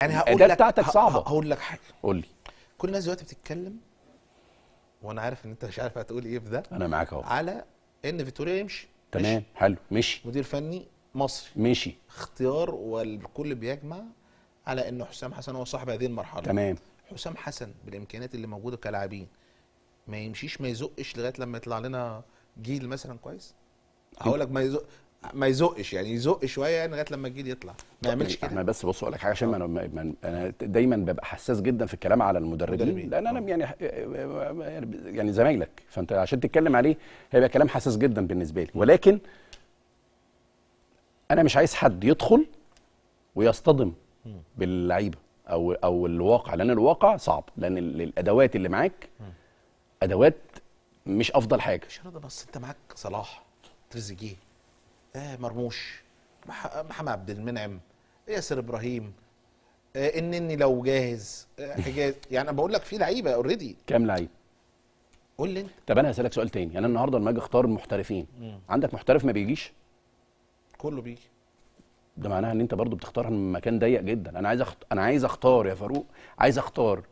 يعني هقول لك بتاعتك صعبه هقول لك حاجه قول لي كل الناس دلوقتي بتتكلم وانا عارف ان انت مش عارف هتقول ايه في ده انا معاك اهو على ان فيتوريا يمشي تمام حلو مشي مدير فني مصري مشي اختيار والكل بيجمع على ان حسام حسن هو صاحب هذه المرحله تمام حسام حسن بالامكانيات اللي موجوده كلاعبين ما يمشيش ما يزقش لغايه لما يطلع لنا جيل مثلا كويس هقول لك ما يزق ما يزقش يعني يزق شويه يعني لغايه لما الجيل يطلع ما يعملش كده انا بس بص اقول لك حاجه عشان انا آه. انا دايما ببقى حساس جدا في الكلام على المدربين, لان انا آه. يعني يعني زمايلك فانت عشان تتكلم عليه هيبقى كلام حساس جدا بالنسبه لي ولكن انا مش عايز حد يدخل ويصطدم باللعيبه او او الواقع لان الواقع صعب لان الادوات اللي معاك ادوات مش افضل حاجه مش بس انت معاك صلاح تريزيجيه آه، مرموش محمد عبد المنعم ياسر ابراهيم النني آه، لو جاهز آه، حجاز يعني انا بقول لك في لعيبه اوريدي كام لعيب قول لي انت طب انا هسالك سؤال تاني يعني النهارده لما اجي اختار المحترفين مم. عندك محترف ما بيجيش كله بيجي ده معناها ان انت برضو بتختار من مكان ضيق جدا انا عايز أخت... انا عايز اختار يا فاروق عايز اختار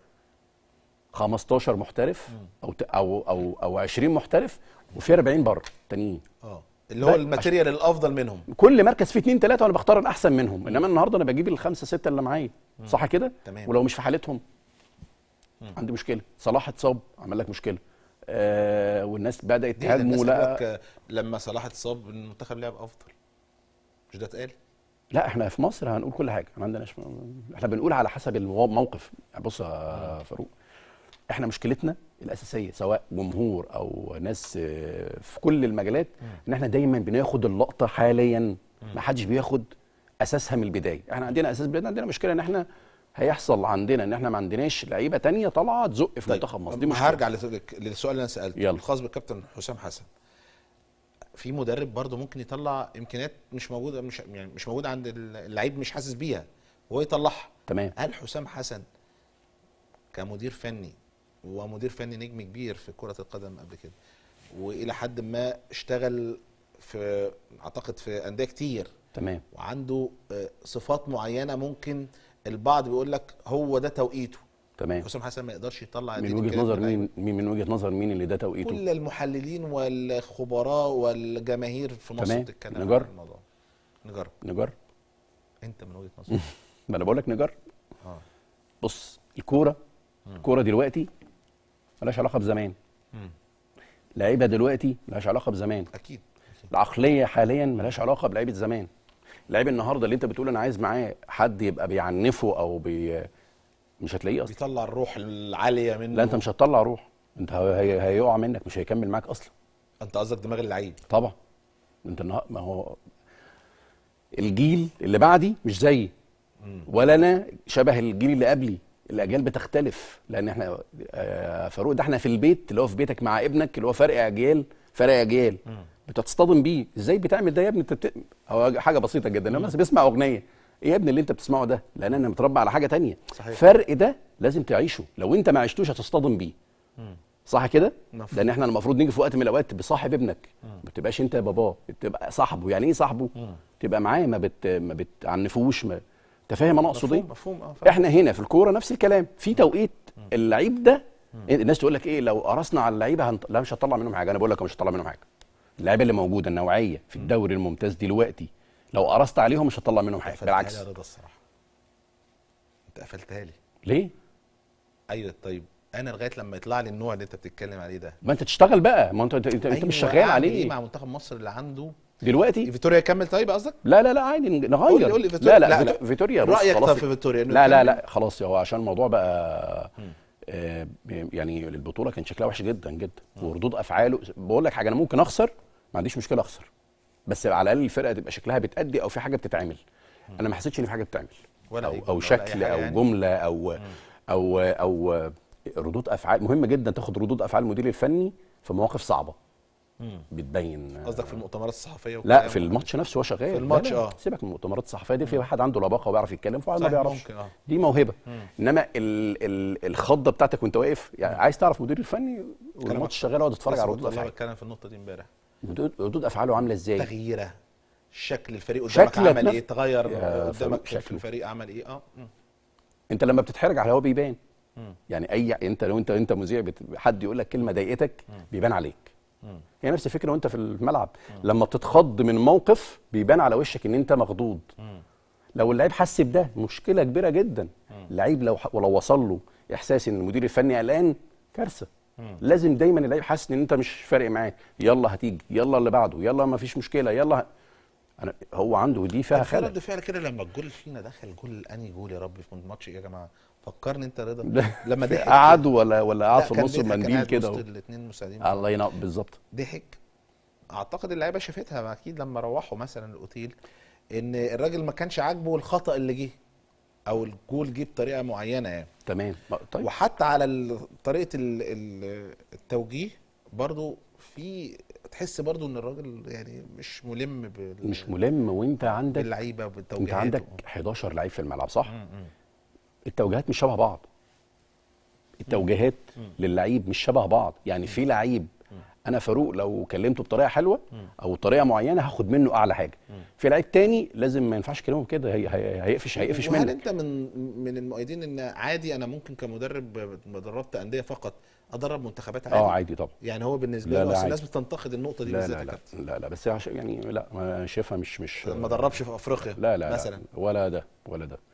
15 محترف او او او او 20 محترف وفي 40 بره تانيين اه اللي هو طيب، الماتيريال الافضل منهم كل مركز فيه اثنين ثلاثه وانا بختار الاحسن منهم انما النهارده انا بجيب الخمسه سته اللي معايا صح كده تمام. ولو مش في حالتهم مم. عندي مشكله صلاح اتصاب عمل لك مشكله آه والناس بدات تهاجمه لا لما صلاح اتصاب المنتخب لعب افضل مش ده اتقال لا احنا في مصر هنقول كل حاجه ما عندناش احنا بنقول على حسب الموقف بص يا فاروق احنا مشكلتنا الاساسيه سواء جمهور او ناس آه، في كل المجالات ان احنا دايما بناخد اللقطه حاليا ما حدش بياخد اساسها من البدايه احنا عندنا اساس بدايه عندنا مشكله ان احنا هيحصل عندنا ان احنا ما عندناش لعيبه تانية طالعه تزق في طيب، منتخب مصر دي هرجع للسؤال اللي انا سالته يلا. الخاص بالكابتن حسام حسن في مدرب برضه ممكن يطلع امكانيات مش موجوده مش يعني مش موجوده عند اللعيب مش حاسس بيها وهو يطلعها تمام هل حسام حسن كمدير فني ومدير فني نجم كبير في كره القدم قبل كده والى حد ما اشتغل في اعتقد في انديه كتير تمام وعنده آه، صفات معينه ممكن البعض بيقول لك هو ده توقيته تمام حسام حسن ما يقدرش يطلع من وجهه نظر مين من وجهه نظر مين اللي ده توقيته كل المحللين والخبراء والجماهير في مصر بتتكلم عن الموضوع نجرب نجرب انت من وجهه نظرك ما انا بقول لك نجرب اه بص الكوره الكوره دلوقتي ملهاش علاقه بزمان لعيبه دلوقتي ملهاش علاقه بزمان اكيد العقليه حاليا ملهاش علاقه بلعيبه زمان لعيب النهارده اللي انت بتقول انا عايز معاه حد يبقى بيعنفه او بي مش هتلاقيه اصلا بيطلع الروح العاليه منه لا انت مش هتطلع روح انت هي... هيقع منك مش هيكمل معاك اصلا انت قصدك دماغ اللعيب طبعا انت النه... ما هو الجيل اللي بعدي مش زيي ولا انا شبه الجيل اللي قبلي الاجيال بتختلف لان احنا آه، فاروق ده احنا في البيت اللي هو في بيتك مع ابنك اللي هو فرق اجيال فرق اجيال بتتصطدم بيه ازاي بتعمل ده يا ابني انت بت... هو حاجه بسيطه جدا لما بيسمع اغنيه ايه يا ابني اللي انت بتسمعه ده لان انا متربى على حاجه تانية صحيح. فرق ده لازم تعيشه لو انت ما عشتوش هتصطدم بيه صح كده لان احنا المفروض نيجي في وقت من الاوقات بصاحب ابنك ما تبقاش انت باباه تبقى صاحبه يعني ايه صاحبه تبقى معاه ما بت ما بتعنفوش ما فاهم انا اقصد ايه؟ مفهوم اه احنا هنا في الكوره نفس الكلام في توقيت اللعيب ده إيه، الناس تقول لك ايه لو قرصنا على اللعيبه هنط... لا مش هتطلع منهم حاجه انا بقول لك مش هتطلع منهم حاجه اللعيبه اللي موجوده النوعيه في الدوري الممتاز دلوقتي لو قرصت عليهم مش هتطلع منهم حاجه بالعكس ده الصراحه انت قفلتها لي ليه؟ ايوه طيب انا لغايه لما يطلع لي النوع اللي انت بتتكلم عليه ده ما انت تشتغل بقى ما انت انت, أيوة مش شغال إيه عليه مع منتخب مصر اللي عنده دلوقتي فيتوريا كمل طيب قصدك؟ لا لا لا عادي نغير قول لي لا لا, لا, لا. رايك طب في فيتوريا لا لا لا خلاص هو عشان الموضوع بقى آه يعني البطوله كان شكلها وحش جدا جدا وردود افعاله بقول لك حاجه انا ممكن اخسر ما عنديش مشكله اخسر بس على الاقل الفرقه تبقى شكلها بتأدي او في حاجه بتتعمل انا ما حسيتش ان في حاجه بتتعمل ولا او, أو شكل ولا او يعني. جمله او او او ردود افعال مهمه جدا تاخد ردود افعال المدير الفني في مواقف صعبه بتبين قصدك في المؤتمرات الصحفيه لا في الماتش نفسه هو شغال في الماتش اه سيبك من المؤتمرات الصحفيه دي في واحد عنده لباقه وبيعرف يتكلم في واحد ما بيعرفش ممكن آه. دي موهبه مم. انما ال ال الخضه بتاعتك وانت واقف يعني عايز تعرف مدير الفني والماتش شغال اقعد اتفرج على ردود افعاله بتكلم في النقطه دي امبارح ردود افعاله عامله ازاي تغييره شكل الفريق قدامك عمل ايه تغير قدامك شكل الفريق عمل ايه اه انت لما بتتحرج على هو بيبان يعني اي انت لو انت انت مذيع حد يقول لك كلمه ضايقتك بيبان عليك هي نفس الفكره وانت في الملعب لما بتتخض من موقف بيبان على وشك ان انت مخضوض لو اللعيب حس بده مشكله كبيره جدا اللعيب لو ح... ولو وصل له احساس ان المدير الفني قلقان كارثه لازم دايما اللعيب حاسس ان انت مش فارق معاه يلا هتيجي يلا اللي بعده يلا ما فيش مشكله يلا انا هو عنده دي فيها خلل رد فعل كده لما الجول فينا دخل جول انهي جول يا ربي في الماتش ايه يا جماعه فكرني انت رضا لما ضحك قعد ولا ولا قعد في نص المنديل كده وسط الاثنين مساعدين الله ينور بالظبط ضحك اعتقد اللعيبه شافتها اكيد لما روحوا مثلا الاوتيل ان الراجل ما كانش عاجبه الخطا اللي جه او الجول جه بطريقه معينه يعني تمام طيب وحتى على طريقه التوجيه برضو في تحس برضو ان الراجل يعني مش ملم بال مش ملم وانت عندك اللعيبه بالتوجيهات انت عندك 11 لعيب في الملعب صح؟ مم. التوجيهات مش شبه بعض التوجيهات للعيب مش شبه بعض يعني في لعيب انا فاروق لو كلمته بطريقه حلوه او طريقه معينه هاخد منه اعلى حاجه في لعيب تاني لازم ما ينفعش كلامه كده هي هيقفش هيقفش منك هل انت من من المؤيدين ان عادي انا ممكن كمدرب دربت انديه فقط ادرب منتخبات عادي اه عادي طبعا يعني هو بالنسبه له اصل الناس بتنتقد النقطه دي بالذات لا لا, لا لا بس يعني لا شايفها مش مش ما دربش في افريقيا لا لا مثلا ولا ده ولا ده